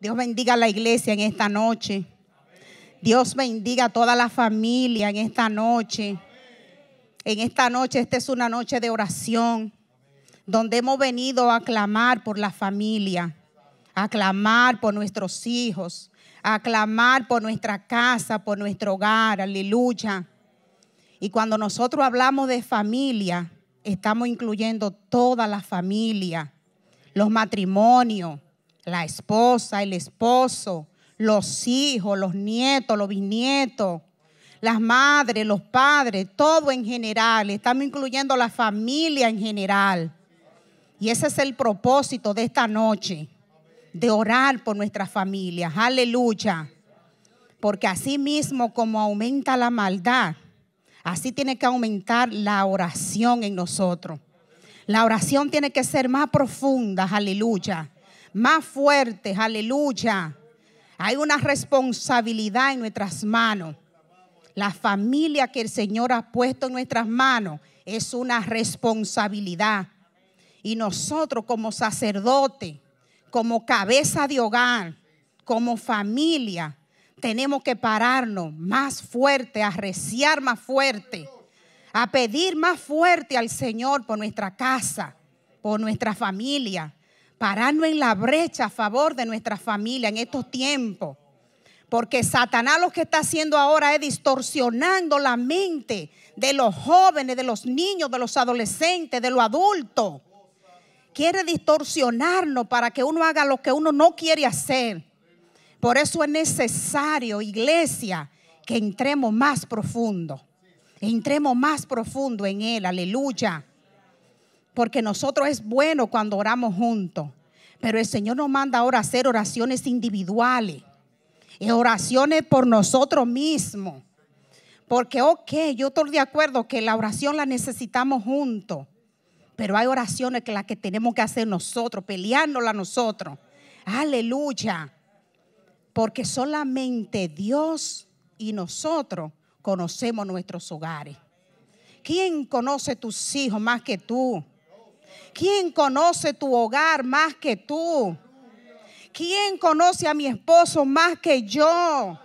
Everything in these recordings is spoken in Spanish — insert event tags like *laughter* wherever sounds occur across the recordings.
Dios bendiga a la iglesia en esta noche. Dios bendiga a toda la familia en esta noche. En esta noche, esta es una noche de oración, donde hemos venido a clamar por la familia, a clamar por nuestros hijos, a clamar por nuestra casa, por nuestro hogar, aleluya. Y cuando nosotros hablamos de familia, estamos incluyendo toda la familia, los matrimonios, la esposa, el esposo, los hijos, los nietos, los bisnietos, las madres, los padres, todo en general. Estamos incluyendo la familia en general. Y ese es el propósito de esta noche, de orar por nuestras familias. Aleluya. Porque así mismo como aumenta la maldad, así tiene que aumentar la oración en nosotros. La oración tiene que ser más profunda, aleluya más fuertes, aleluya. Hay una responsabilidad en nuestras manos. La familia que el Señor ha puesto en nuestras manos es una responsabilidad. Y nosotros como sacerdote, como cabeza de hogar, como familia, tenemos que pararnos más fuerte, a reciar más fuerte, a pedir más fuerte al Señor por nuestra casa, por nuestra familia pararnos en la brecha a favor de nuestra familia en estos tiempos. Porque Satanás lo que está haciendo ahora es distorsionando la mente de los jóvenes, de los niños, de los adolescentes, de los adultos. Quiere distorsionarnos para que uno haga lo que uno no quiere hacer. Por eso es necesario, iglesia, que entremos más profundo. Entremos más profundo en Él. Aleluya porque nosotros es bueno cuando oramos juntos. Pero el Señor nos manda ahora hacer oraciones individuales, y oraciones por nosotros mismos. Porque, ok, yo estoy de acuerdo que la oración la necesitamos juntos, pero hay oraciones que las que tenemos que hacer nosotros, peleándola nosotros. Aleluya. Porque solamente Dios y nosotros conocemos nuestros hogares. ¿Quién conoce tus hijos más que tú? ¿Quién conoce tu hogar más que tú? ¿Quién conoce a mi esposo más que yo?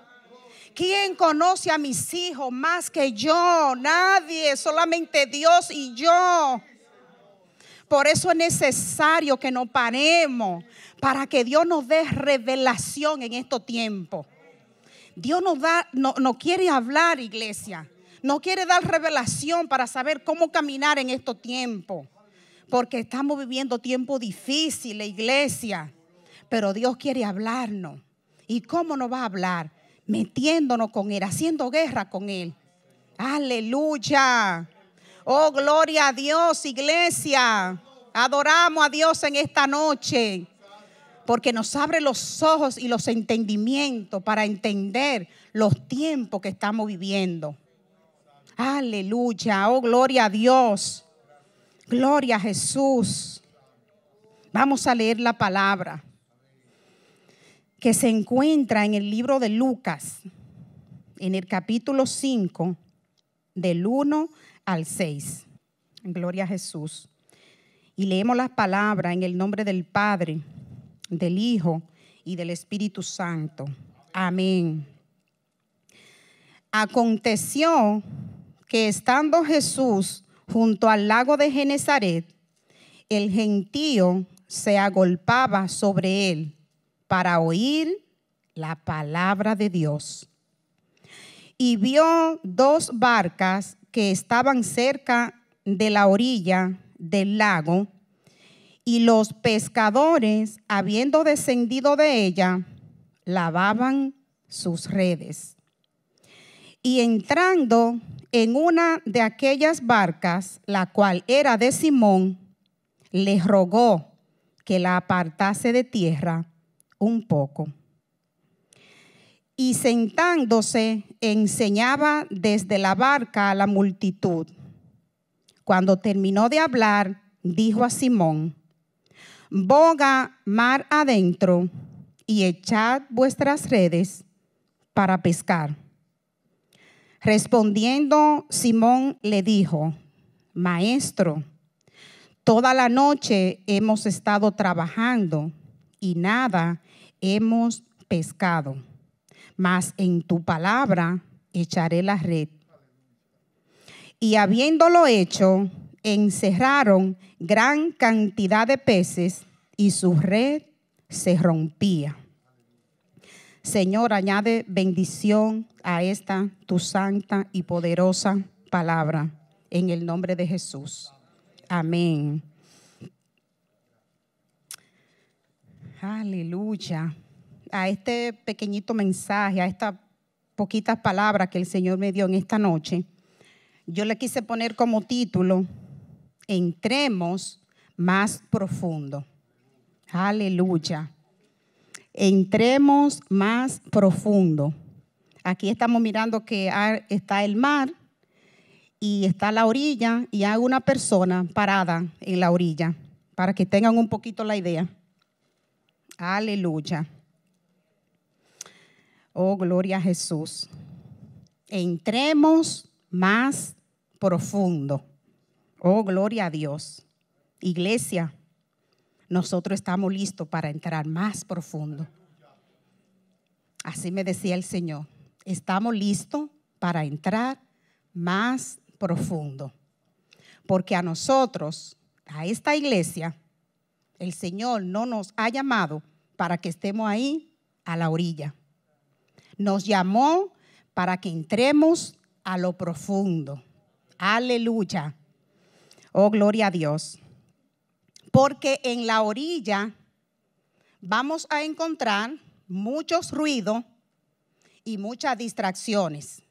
¿Quién conoce a mis hijos más que yo? Nadie, solamente Dios y yo. Por eso es necesario que nos paremos para que Dios nos dé revelación en estos tiempos. Dios nos da, no, no quiere hablar, iglesia. No quiere dar revelación para saber cómo caminar en estos tiempos. Porque estamos viviendo tiempos difíciles, iglesia. Pero Dios quiere hablarnos. ¿Y cómo nos va a hablar? Metiéndonos con Él, haciendo guerra con Él. Aleluya. Oh, gloria a Dios, iglesia. Adoramos a Dios en esta noche. Porque nos abre los ojos y los entendimientos para entender los tiempos que estamos viviendo. Aleluya. Oh, gloria a Dios. Gloria a Jesús. Vamos a leer la palabra que se encuentra en el libro de Lucas, en el capítulo 5, del 1 al 6. Gloria a Jesús. Y leemos la palabra en el nombre del Padre, del Hijo y del Espíritu Santo. Amén. Aconteció que estando Jesús junto al lago de Genezaret, el gentío se agolpaba sobre él para oír la palabra de Dios. Y vio dos barcas que estaban cerca de la orilla del lago, y los pescadores, habiendo descendido de ella, lavaban sus redes. Y entrando, en una de aquellas barcas, la cual era de Simón, le rogó que la apartase de tierra un poco. Y sentándose, enseñaba desde la barca a la multitud. Cuando terminó de hablar, dijo a Simón, boga mar adentro y echad vuestras redes para pescar. Respondiendo, Simón le dijo, Maestro, toda la noche hemos estado trabajando y nada hemos pescado, mas en tu palabra echaré la red. Y habiéndolo hecho, encerraron gran cantidad de peces y su red se rompía. Señor, añade bendición a esta tu santa y poderosa palabra. En el nombre de Jesús. Amén. Aleluya. A este pequeñito mensaje, a estas poquitas palabras que el Señor me dio en esta noche, yo le quise poner como título, entremos más profundo. Aleluya entremos más profundo. Aquí estamos mirando que está el mar y está la orilla y hay una persona parada en la orilla, para que tengan un poquito la idea. Aleluya. Oh, gloria a Jesús. Entremos más profundo. Oh, gloria a Dios. Iglesia, nosotros estamos listos para entrar más profundo. Así me decía el Señor, estamos listos para entrar más profundo. Porque a nosotros, a esta iglesia, el Señor no nos ha llamado para que estemos ahí a la orilla. Nos llamó para que entremos a lo profundo. Aleluya. Oh, gloria a Dios porque en la orilla vamos a encontrar muchos ruidos y muchas distracciones.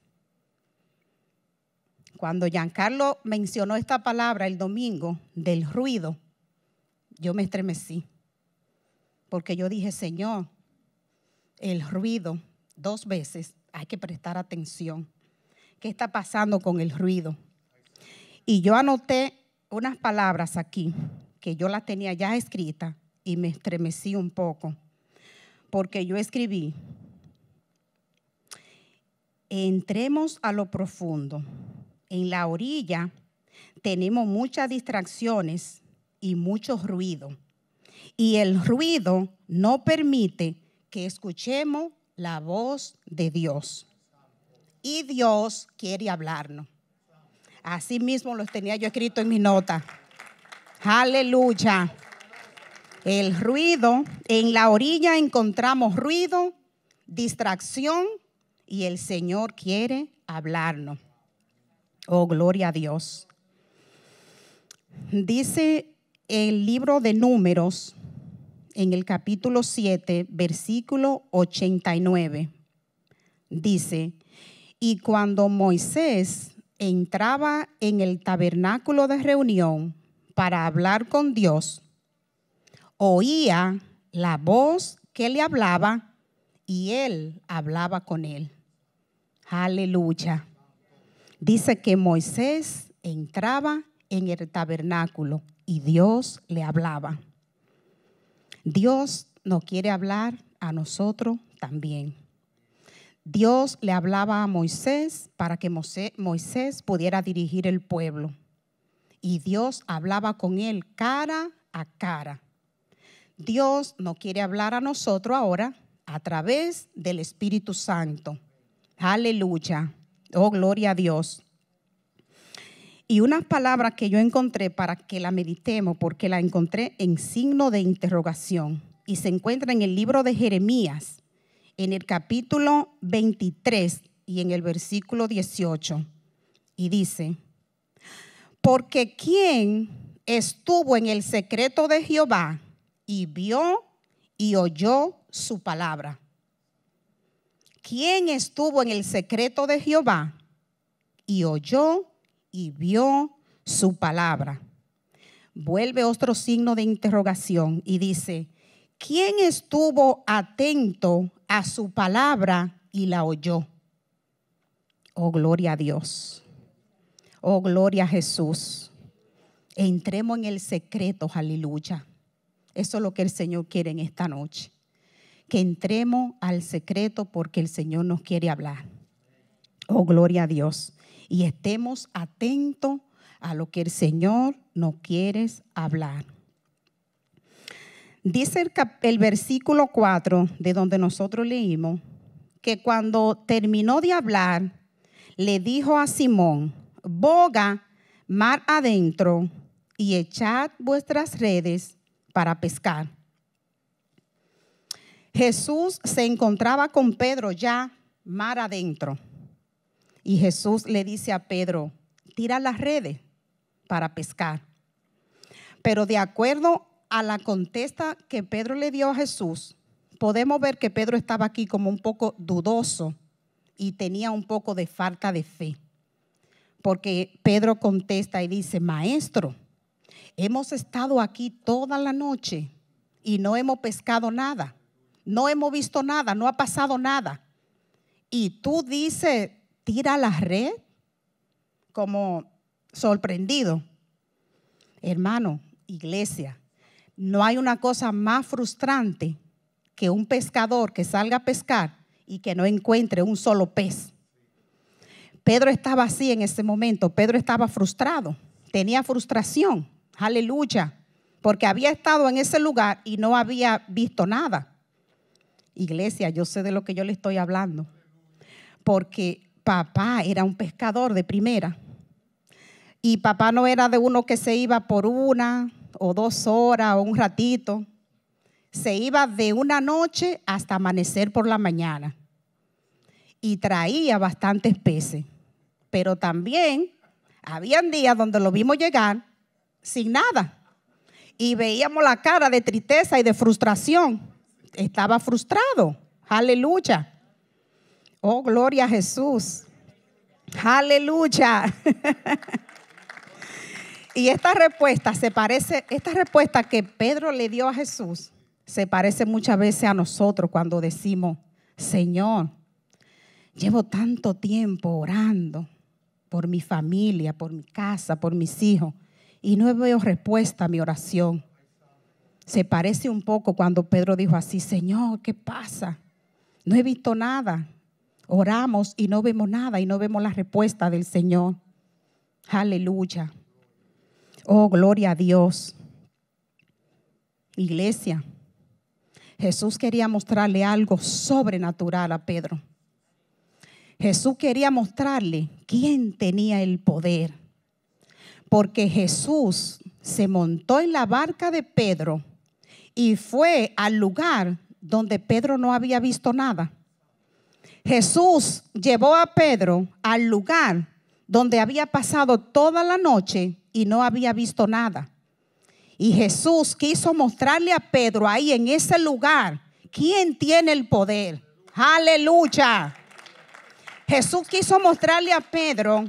Cuando Giancarlo mencionó esta palabra el domingo del ruido, yo me estremecí, porque yo dije, Señor, el ruido dos veces, hay que prestar atención. ¿Qué está pasando con el ruido? Y yo anoté unas palabras aquí que yo la tenía ya escrita y me estremecí un poco, porque yo escribí, entremos a lo profundo. En la orilla tenemos muchas distracciones y mucho ruido. Y el ruido no permite que escuchemos la voz de Dios. Y Dios quiere hablarnos. Así mismo los tenía yo escrito en mi nota. Aleluya. El ruido, en la orilla encontramos ruido, distracción y el Señor quiere hablarnos. Oh, gloria a Dios. Dice el libro de números en el capítulo 7, versículo 89. Dice, y cuando Moisés entraba en el tabernáculo de reunión, para hablar con Dios, oía la voz que le hablaba y él hablaba con él. Aleluya. Dice que Moisés entraba en el tabernáculo y Dios le hablaba. Dios nos quiere hablar a nosotros también. Dios le hablaba a Moisés para que Moisés pudiera dirigir el pueblo y Dios hablaba con él cara a cara. Dios no quiere hablar a nosotros ahora a través del Espíritu Santo. Aleluya. Oh, gloria a Dios. Y unas palabras que yo encontré para que la meditemos, porque la encontré en signo de interrogación, y se encuentra en el libro de Jeremías, en el capítulo 23 y en el versículo 18. Y dice, porque quien estuvo en el secreto de Jehová y vio y oyó su palabra. ¿Quién estuvo en el secreto de Jehová y oyó y vio su palabra? Vuelve otro signo de interrogación y dice, ¿quién estuvo atento a su palabra y la oyó? Oh, gloria a Dios. Oh, gloria a Jesús. Entremos en el secreto, aleluya. Eso es lo que el Señor quiere en esta noche. Que entremos al secreto porque el Señor nos quiere hablar. Oh, gloria a Dios. Y estemos atentos a lo que el Señor nos quiere hablar. Dice el, versículo 4 de donde nosotros leímos que cuando terminó de hablar, le dijo a Simón, boga mar adentro y echad vuestras redes para pescar. Jesús se encontraba con Pedro ya mar adentro. Y Jesús le dice a Pedro, tira las redes para pescar. Pero de acuerdo a la contesta que Pedro le dio a Jesús, podemos ver que Pedro estaba aquí como un poco dudoso y tenía un poco de falta de fe porque Pedro contesta y dice, maestro, hemos estado aquí toda la noche y no hemos pescado nada, no hemos visto nada, no ha pasado nada. Y tú dices, tira la red como sorprendido. Hermano, iglesia, no hay una cosa más frustrante que un pescador que salga a pescar y que no encuentre un solo pez. Pedro estaba así en ese momento, Pedro estaba frustrado, tenía frustración, aleluya, porque había estado en ese lugar y no había visto nada. Iglesia, yo sé de lo que yo le estoy hablando, porque papá era un pescador de primera y papá no era de uno que se iba por una o dos horas o un ratito, se iba de una noche hasta amanecer por la mañana y traía bastantes peces. Pero también habían días donde lo vimos llegar sin nada y veíamos la cara de tristeza y de frustración. Estaba frustrado. Aleluya. Oh, gloria a Jesús. Aleluya. *laughs* y esta respuesta se parece, esta respuesta que Pedro le dio a Jesús, se parece muchas veces a nosotros cuando decimos, Señor, llevo tanto tiempo orando por mi familia, por mi casa, por mis hijos, y no veo respuesta a mi oración. Se parece un poco cuando Pedro dijo así, Señor, ¿qué pasa? No he visto nada. Oramos y no vemos nada y no vemos la respuesta del Señor. Aleluya. Oh, gloria a Dios. Iglesia, Jesús quería mostrarle algo sobrenatural a Pedro. Jesús quería mostrarle quién tenía el poder. Porque Jesús se montó en la barca de Pedro y fue al lugar donde Pedro no había visto nada. Jesús llevó a Pedro al lugar donde había pasado toda la noche y no había visto nada. Y Jesús quiso mostrarle a Pedro ahí en ese lugar quién tiene el poder. Aleluya. Jesús quiso mostrarle a Pedro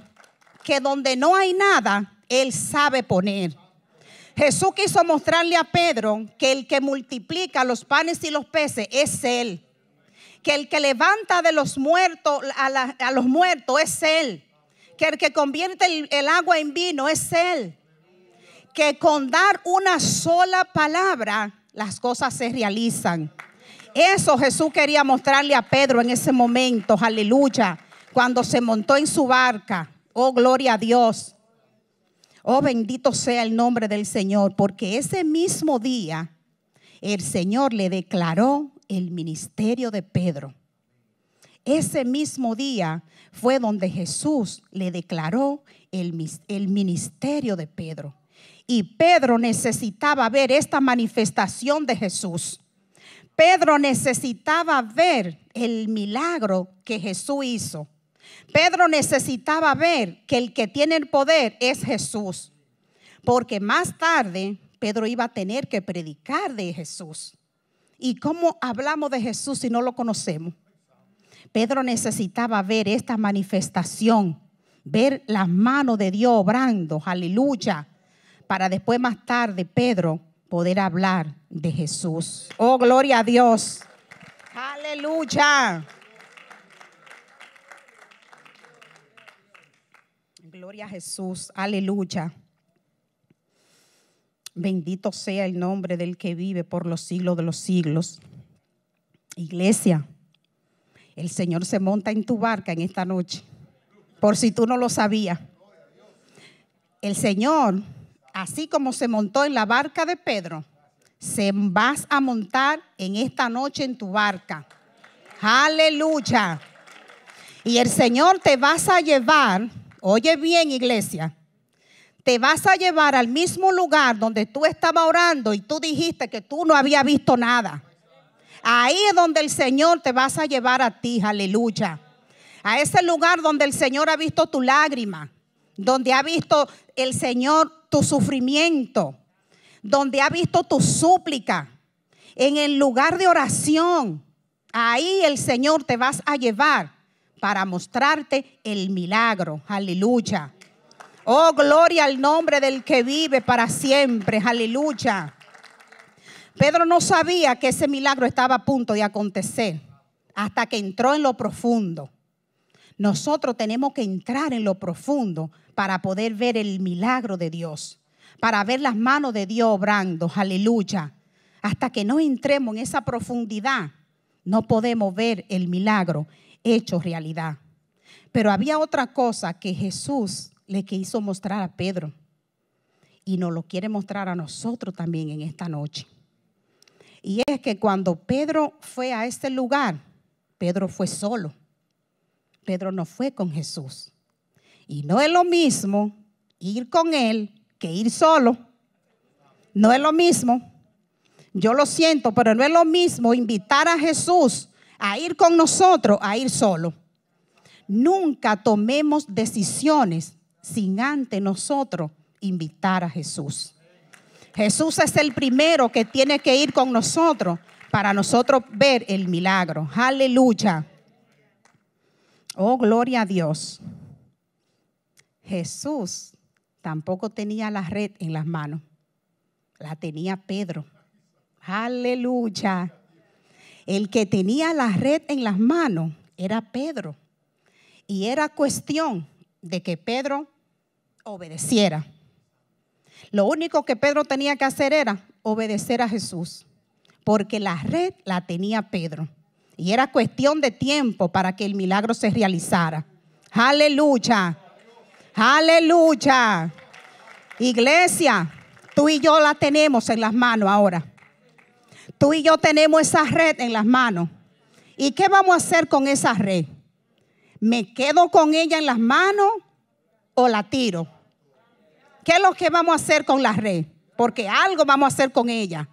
que donde no hay nada, Él sabe poner. Jesús quiso mostrarle a Pedro que el que multiplica los panes y los peces es Él. Que el que levanta de los muertos a, los muertos es Él. Que el que convierte el agua en vino es Él. Que con dar una sola palabra las cosas se realizan. Eso Jesús quería mostrarle a Pedro en ese momento. Aleluya cuando se montó en su barca. Oh, gloria a Dios. Oh, bendito sea el nombre del Señor, porque ese mismo día el Señor le declaró el ministerio de Pedro. Ese mismo día fue donde Jesús le declaró el, el, ministerio de Pedro. Y Pedro necesitaba ver esta manifestación de Jesús. Pedro necesitaba ver el milagro que Jesús hizo. Pedro necesitaba ver que el que tiene el poder es Jesús, porque más tarde Pedro iba a tener que predicar de Jesús. ¿Y cómo hablamos de Jesús si no lo conocemos? Pedro necesitaba ver esta manifestación, ver las manos de Dios obrando, aleluya, para después más tarde Pedro poder hablar de Jesús. Oh, gloria a Dios. Aleluya. Gloria a Jesús. Aleluya. Bendito sea el nombre del que vive por los siglos de los siglos. Iglesia, el Señor se monta en tu barca en esta noche, por si tú no lo sabías. El Señor, así como se montó en la barca de Pedro, se vas a montar en esta noche en tu barca. Aleluya. Y el Señor te vas a llevar Oye bien, iglesia. Te vas a llevar al mismo lugar donde tú estabas orando y tú dijiste que tú no había visto nada. Ahí es donde el Señor te vas a llevar a ti, aleluya. A ese lugar donde el Señor ha visto tu lágrima, donde ha visto el Señor tu sufrimiento, donde ha visto tu súplica, en el lugar de oración. Ahí el Señor te vas a llevar para mostrarte el milagro. Aleluya. Oh, gloria al nombre del que vive para siempre. Aleluya. Pedro no sabía que ese milagro estaba a punto de acontecer hasta que entró en lo profundo. Nosotros tenemos que entrar en lo profundo para poder ver el milagro de Dios, para ver las manos de Dios obrando. Aleluya. Hasta que no entremos en esa profundidad, no podemos ver el milagro hecho realidad. Pero había otra cosa que Jesús le quiso mostrar a Pedro y nos lo quiere mostrar a nosotros también en esta noche. Y es que cuando Pedro fue a este lugar, Pedro fue solo. Pedro no fue con Jesús. Y no es lo mismo ir con él que ir solo. No es lo mismo. Yo lo siento, pero no es lo mismo invitar a Jesús a ir con nosotros, a ir solo. Nunca tomemos decisiones sin ante nosotros invitar a Jesús. Jesús es el primero que tiene que ir con nosotros para nosotros ver el milagro. Aleluya. Oh, gloria a Dios. Jesús tampoco tenía la red en las manos. La tenía Pedro. Aleluya. El que tenía la red en las manos era Pedro. Y era cuestión de que Pedro obedeciera. Lo único que Pedro tenía que hacer era obedecer a Jesús, porque la red la tenía Pedro. Y era cuestión de tiempo para que el milagro se realizara. Aleluya. Aleluya. Iglesia, tú y yo la tenemos en las manos ahora tú y yo tenemos esa red en las manos. ¿Y qué vamos a hacer con esa red? ¿Me quedo con ella en las manos o la tiro? ¿Qué es lo que vamos a hacer con la red? Porque algo vamos a hacer con ella.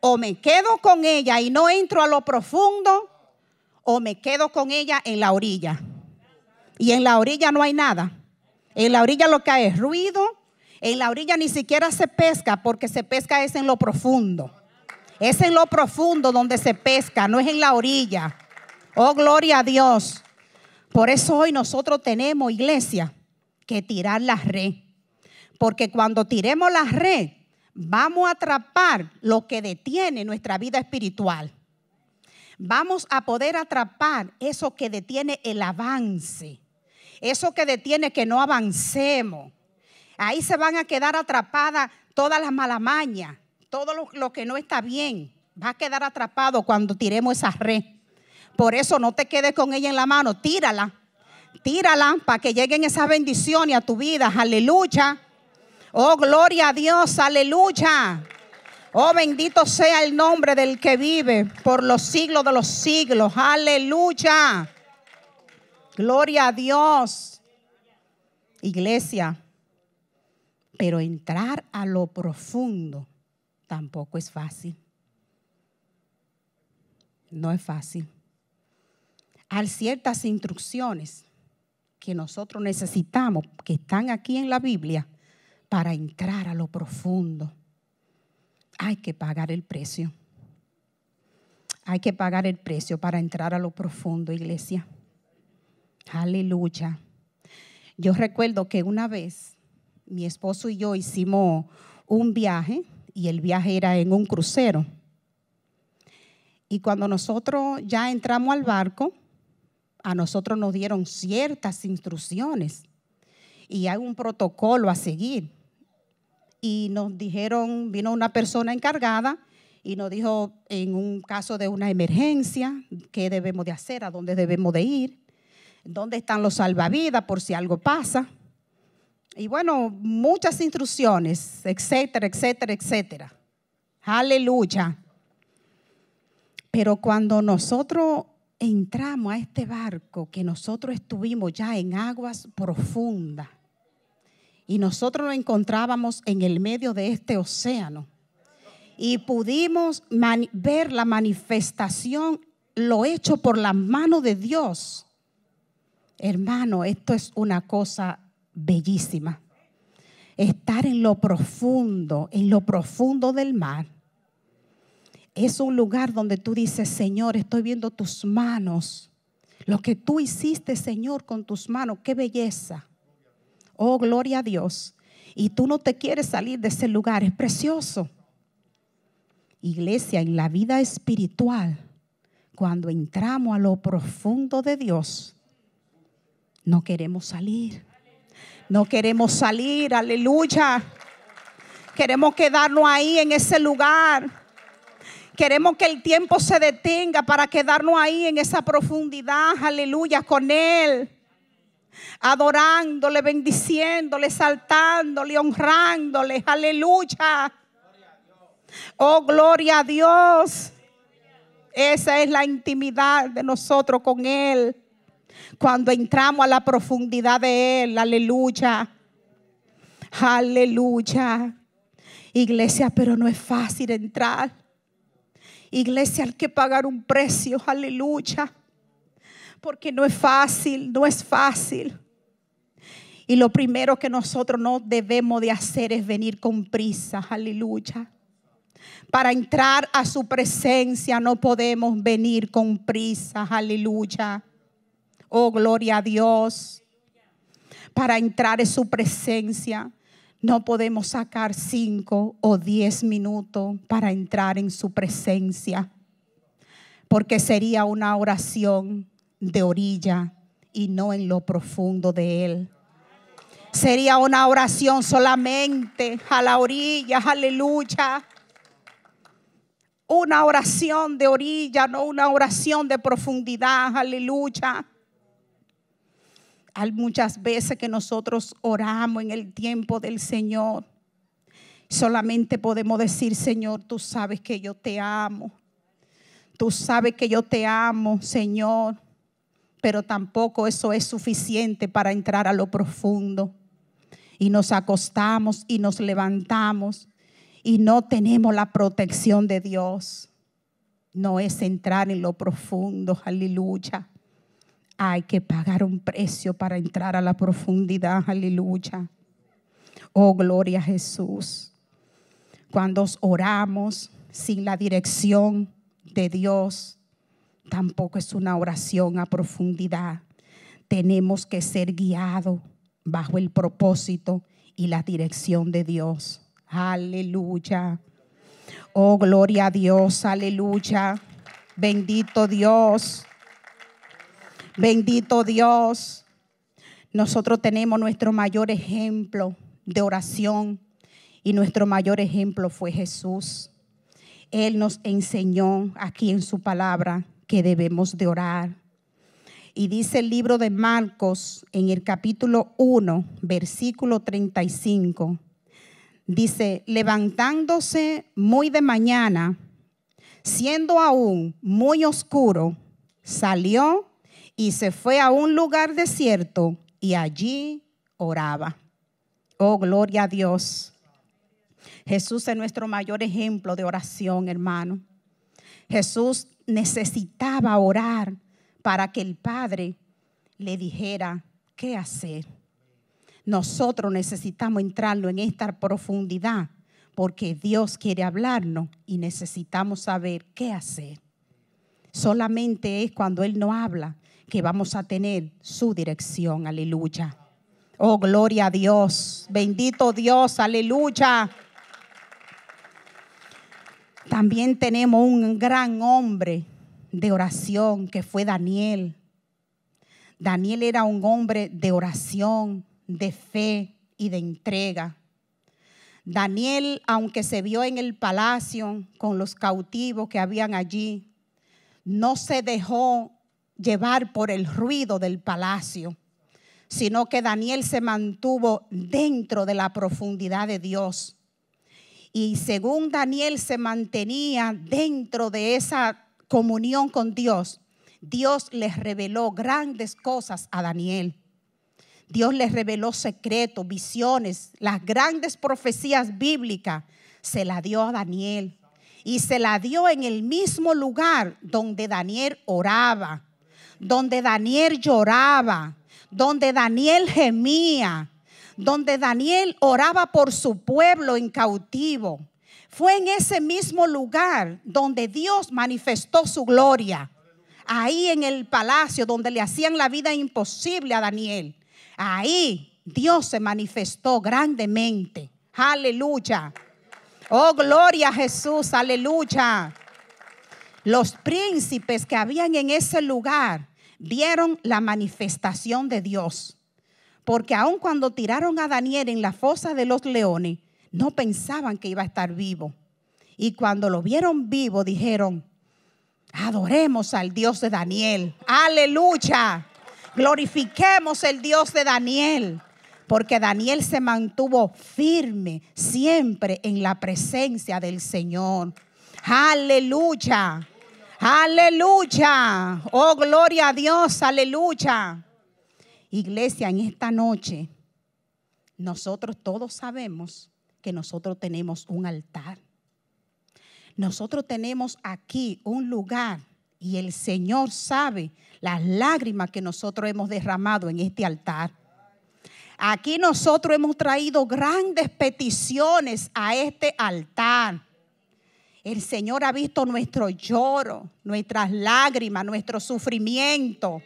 O me quedo con ella y no entro a lo profundo, o me quedo con ella en la orilla. Y en la orilla no hay nada. En la orilla lo que hay es ruido. En la orilla ni siquiera se pesca porque se pesca es en lo profundo. Es en lo profundo donde se pesca, no es en la orilla. Oh, gloria a Dios. Por eso hoy nosotros tenemos, iglesia, que tirar la red. Porque cuando tiremos la red, vamos a atrapar lo que detiene nuestra vida espiritual. Vamos a poder atrapar eso que detiene el avance. Eso que detiene que no avancemos. Ahí se van a quedar atrapadas todas las malamañas todo lo, que no está bien va a quedar atrapado cuando tiremos esa red. Por eso no te quedes con ella en la mano, tírala. Tírala para que lleguen esas bendiciones a tu vida. Aleluya. Oh, gloria a Dios. Aleluya. Oh, bendito sea el nombre del que vive por los siglos de los siglos. Aleluya. Gloria a Dios. Iglesia. Pero entrar a lo profundo tampoco es fácil. No es fácil. Hay ciertas instrucciones que nosotros necesitamos, que están aquí en la Biblia, para entrar a lo profundo. Hay que pagar el precio. Hay que pagar el precio para entrar a lo profundo, iglesia. Aleluya. Yo recuerdo que una vez mi esposo y yo hicimos un viaje y el viaje era en un crucero. Y cuando nosotros ya entramos al barco, a nosotros nos dieron ciertas instrucciones y hay un protocolo a seguir. Y nos dijeron, vino una persona encargada y nos dijo en un caso de una emergencia, qué debemos de hacer, a dónde debemos de ir, dónde están los salvavidas por si algo pasa. Y bueno, muchas instrucciones, etcétera, etcétera, etcétera. Aleluya. Pero cuando nosotros entramos a este barco, que nosotros estuvimos ya en aguas profundas, y nosotros nos encontrábamos en el medio de este océano, y pudimos ver la manifestación, lo hecho por la mano de Dios. Hermano, esto es una cosa bellísima. Estar en lo profundo, en lo profundo del mar. Es un lugar donde tú dices, Señor, estoy viendo tus manos. Lo que tú hiciste, Señor, con tus manos, qué belleza. Oh, gloria a Dios. Y tú no te quieres salir de ese lugar, es precioso. Iglesia, en la vida espiritual, cuando entramos a lo profundo de Dios, no queremos salir. No queremos salir, aleluya. Queremos quedarnos ahí en ese lugar. Queremos que el tiempo se detenga para quedarnos ahí en esa profundidad, aleluya, con Él. Adorándole, bendiciéndole, saltándole, honrándole, aleluya. Oh, gloria a Dios. Esa es la intimidad de nosotros con Él. Cuando entramos a la profundidad de Él, aleluya. Aleluya. Iglesia, pero no es fácil entrar. Iglesia, hay que pagar un precio, aleluya. Porque no es fácil, no es fácil. Y lo primero que nosotros no debemos de hacer es venir con prisa, aleluya. Para entrar a su presencia no podemos venir con prisa, aleluya. Oh, gloria a Dios. Para entrar en su presencia. No podemos sacar cinco o diez minutos para entrar en su presencia, porque sería una oración de orilla y no en lo profundo de él. Sería una oración solamente a la orilla, aleluya. Una oración de orilla, no una oración de profundidad, aleluya hay muchas veces que nosotros oramos en el tiempo del Señor. Solamente podemos decir, Señor, tú sabes que yo te amo. Tú sabes que yo te amo, Señor. Pero tampoco eso es suficiente para entrar a lo profundo. Y nos acostamos y nos levantamos y no tenemos la protección de Dios. No es entrar en lo profundo, aleluya hay que pagar un precio para entrar a la profundidad. Aleluya. Oh, gloria a Jesús. Cuando oramos sin la dirección de Dios, tampoco es una oración a profundidad. Tenemos que ser guiados bajo el propósito y la dirección de Dios. Aleluya. Oh, gloria a Dios. Aleluya. Bendito Dios. Bendito Dios. Nosotros tenemos nuestro mayor ejemplo de oración y nuestro mayor ejemplo fue Jesús. Él nos enseñó aquí en su palabra que debemos de orar. Y dice el libro de Marcos en el capítulo 1, versículo 35. Dice, levantándose muy de mañana, siendo aún muy oscuro, salió y se fue a un lugar desierto y allí oraba. Oh, gloria a Dios. Jesús es nuestro mayor ejemplo de oración, hermano. Jesús necesitaba orar para que el Padre le dijera qué hacer. Nosotros necesitamos entrarlo en esta profundidad porque Dios quiere hablarnos y necesitamos saber qué hacer. Solamente es cuando Él no habla que vamos a tener su dirección. Aleluya. Oh, gloria a Dios. Bendito Dios. Aleluya. También tenemos un gran hombre de oración que fue Daniel. Daniel era un hombre de oración, de fe y de entrega. Daniel, aunque se vio en el palacio con los cautivos que habían allí, no se dejó llevar por el ruido del palacio, sino que Daniel se mantuvo dentro de la profundidad de Dios. Y según Daniel se mantenía dentro de esa comunión con Dios, Dios les reveló grandes cosas a Daniel. Dios les reveló secretos, visiones, las grandes profecías bíblicas. Se la dio a Daniel. Y se la dio en el mismo lugar donde Daniel oraba, donde Daniel lloraba, donde Daniel gemía, donde Daniel oraba por su pueblo en cautivo. Fue en ese mismo lugar donde Dios manifestó su gloria. Ahí en el palacio donde le hacían la vida imposible a Daniel. Ahí Dios se manifestó grandemente. Aleluya. Oh, gloria a Jesús. Aleluya. Los príncipes que habían en ese lugar vieron la manifestación de Dios. Porque aun cuando tiraron a Daniel en la fosa de los leones, no pensaban que iba a estar vivo. Y cuando lo vieron vivo, dijeron, adoremos al Dios de Daniel. Aleluya. Glorifiquemos el Dios de Daniel. Porque Daniel se mantuvo firme siempre en la presencia del Señor. Aleluya. Aleluya. Oh, gloria a Dios. Aleluya. Iglesia, en esta noche, nosotros todos sabemos que nosotros tenemos un altar. Nosotros tenemos aquí un lugar y el Señor sabe las lágrimas que nosotros hemos derramado en este altar. Aquí nosotros hemos traído grandes peticiones a este altar. El Señor ha visto nuestro lloro, nuestras lágrimas, nuestro sufrimiento.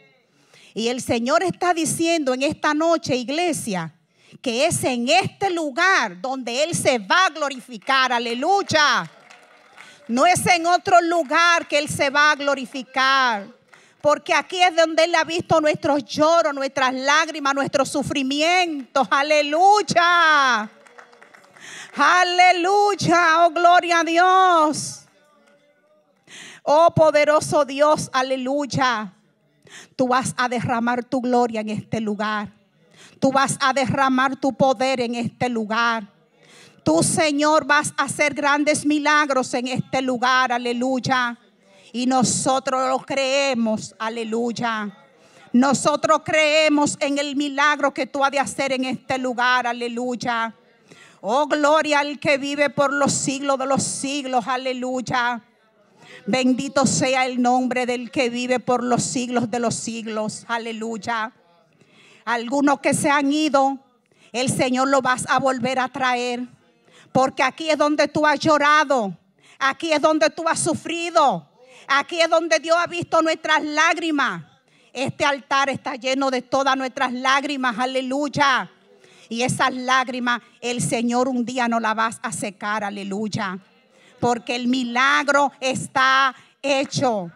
Y el Señor está diciendo en esta noche, iglesia, que es en este lugar donde Él se va a glorificar. Aleluya. No es en otro lugar que Él se va a glorificar. Porque aquí es donde Él ha visto nuestros lloros, nuestras lágrimas, nuestros sufrimientos. Aleluya. Aleluya, oh gloria a Dios. Oh poderoso Dios, aleluya. Tú vas a derramar tu gloria en este lugar. Tú vas a derramar tu poder en este lugar. Tú, Señor, vas a hacer grandes milagros en este lugar, aleluya. Y nosotros lo creemos, aleluya. Nosotros creemos en el milagro que tú has de hacer en este lugar, aleluya. Oh, gloria al que vive por los siglos de los siglos. Aleluya. Bendito sea el nombre del que vive por los siglos de los siglos. Aleluya. Algunos que se han ido, el Señor lo vas a volver a traer. Porque aquí es donde tú has llorado. Aquí es donde tú has sufrido. Aquí es donde Dios ha visto nuestras lágrimas. Este altar está lleno de todas nuestras lágrimas. Aleluya. Y esas lágrimas el Señor un día no las vas a secar, aleluya. Porque el milagro está hecho.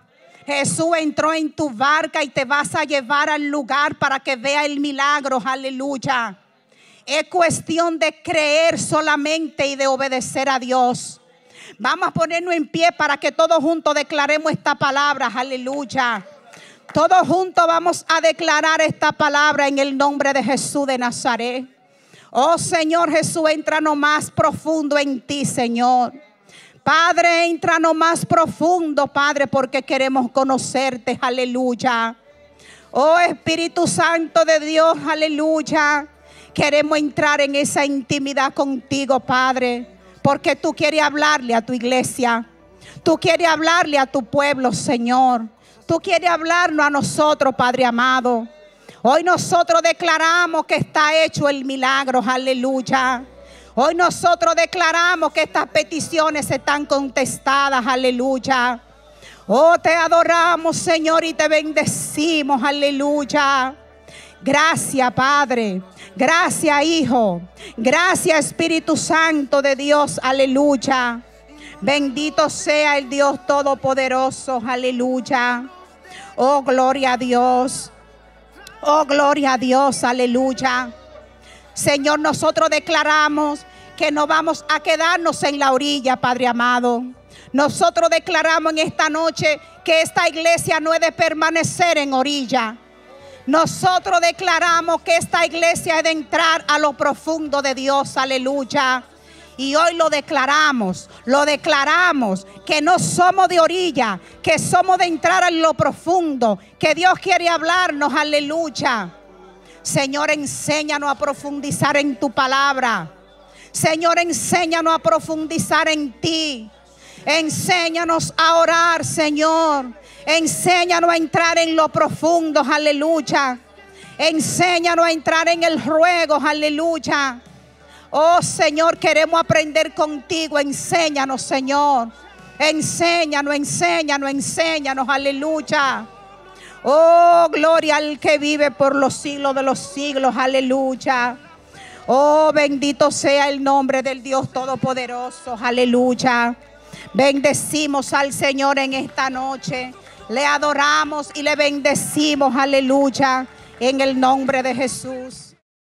Jesús entró en tu barca y te vas a llevar al lugar para que vea el milagro, aleluya. Es cuestión de creer solamente y de obedecer a Dios. Vamos a ponernos en pie para que todos juntos declaremos esta palabra, aleluya. Todos juntos vamos a declarar esta palabra en el nombre de Jesús de Nazaret. Oh Señor Jesús, entra no más profundo en ti, Señor. Padre, entra no más profundo, Padre, porque queremos conocerte. Aleluya. Oh Espíritu Santo de Dios, aleluya. Queremos entrar en esa intimidad contigo, Padre, porque tú quieres hablarle a tu iglesia. Tú quieres hablarle a tu pueblo, Señor. Tú quieres hablarnos a nosotros, Padre amado. Hoy nosotros declaramos que está hecho el milagro, aleluya. Hoy nosotros declaramos que estas peticiones están contestadas, aleluya. Oh, te adoramos, Señor, y te bendecimos, aleluya. Gracias, Padre. Gracias, Hijo. Gracias, Espíritu Santo de Dios, aleluya. Bendito sea el Dios Todopoderoso, aleluya. Oh, gloria a Dios. Oh, gloria a Dios, aleluya. Señor, nosotros declaramos que no vamos a quedarnos en la orilla, Padre amado. Nosotros declaramos en esta noche que esta iglesia no es de permanecer en orilla. Nosotros declaramos que esta iglesia es de entrar a lo profundo de Dios, aleluya. Y hoy lo declaramos, lo declaramos, que no somos de orilla, que somos de entrar en lo profundo, que Dios quiere hablarnos, aleluya. Señor, enséñanos a profundizar en tu palabra. Señor, enséñanos a profundizar en ti. Enséñanos a orar, Señor. Enséñanos a entrar en lo profundo, aleluya. Enséñanos a entrar en el ruego, aleluya. Oh Señor, queremos aprender contigo. Enséñanos, Señor. Enséñanos, enséñanos, enséñanos. Aleluya. Oh, gloria al que vive por los siglos de los siglos. Aleluya. Oh, bendito sea el nombre del Dios Todopoderoso. Aleluya. Bendecimos al Señor en esta noche. Le adoramos y le bendecimos. Aleluya. En el nombre de Jesús.